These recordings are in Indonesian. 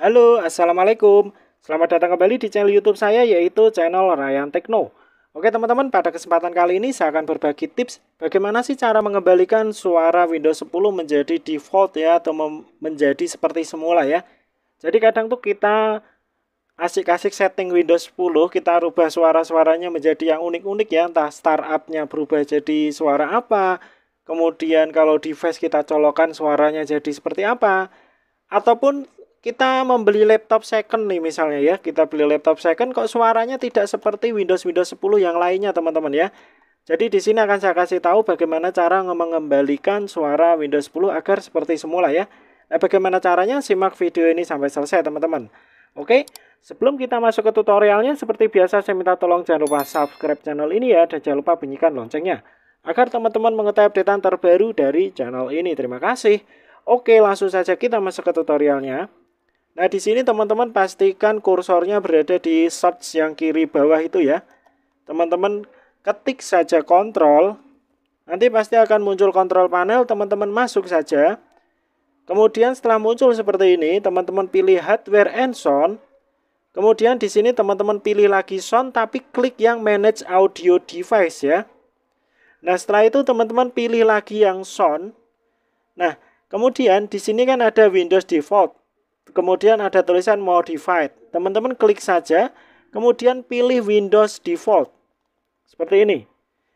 Halo, Assalamualaikum. Selamat datang kembali di channel YouTube saya yaitu channel Ryan Tekno. Oke teman-teman, pada kesempatan kali ini saya akan berbagi tips bagaimana sih cara mengembalikan suara Windows 10 menjadi default ya atau menjadi seperti semula ya. Jadi kadang tuh kita asik-asik setting Windows 10, kita rubah suara-suaranya menjadi yang unik-unik ya, entah startupnya berubah jadi suara apa, kemudian kalau device kita colokan suaranya jadi seperti apa, ataupun kita membeli laptop second nih misalnya ya kita beli laptop second kok suaranya tidak seperti Windows Windows 10 yang lainnya teman-teman ya jadi di sini akan saya kasih tahu bagaimana cara mengembalikan suara Windows 10 agar seperti semula ya nah bagaimana caranya simak video ini sampai selesai teman-teman oke sebelum kita masuk ke tutorialnya seperti biasa saya minta tolong jangan lupa subscribe channel ini ya dan jangan lupa bunyikan loncengnya agar teman-teman mengetahui updatean terbaru dari channel ini terima kasih Oke langsung saja kita masuk ke tutorialnya Nah, di sini teman-teman pastikan kursornya berada di search yang kiri bawah itu ya. Teman-teman ketik saja kontrol, nanti pasti akan muncul kontrol panel, teman-teman masuk saja. Kemudian setelah muncul seperti ini, teman-teman pilih hardware and sound. Kemudian di sini teman-teman pilih lagi sound tapi klik yang manage audio device ya. Nah, setelah itu teman-teman pilih lagi yang sound. Nah, kemudian di sini kan ada Windows default. Kemudian ada tulisan modified. Teman-teman klik saja, kemudian pilih Windows default. Seperti ini.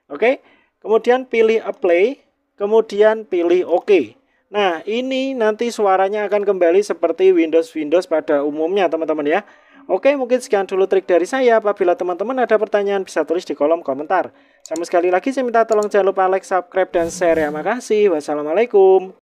Oke. Kemudian pilih apply, kemudian pilih OK. Nah, ini nanti suaranya akan kembali seperti Windows-Windows pada umumnya, teman-teman ya. Oke, mungkin sekian dulu trik dari saya. Apabila teman-teman ada pertanyaan, bisa tulis di kolom komentar. Sama sekali lagi, saya minta tolong jangan lupa like, subscribe, dan share ya. Makasih. Wassalamualaikum.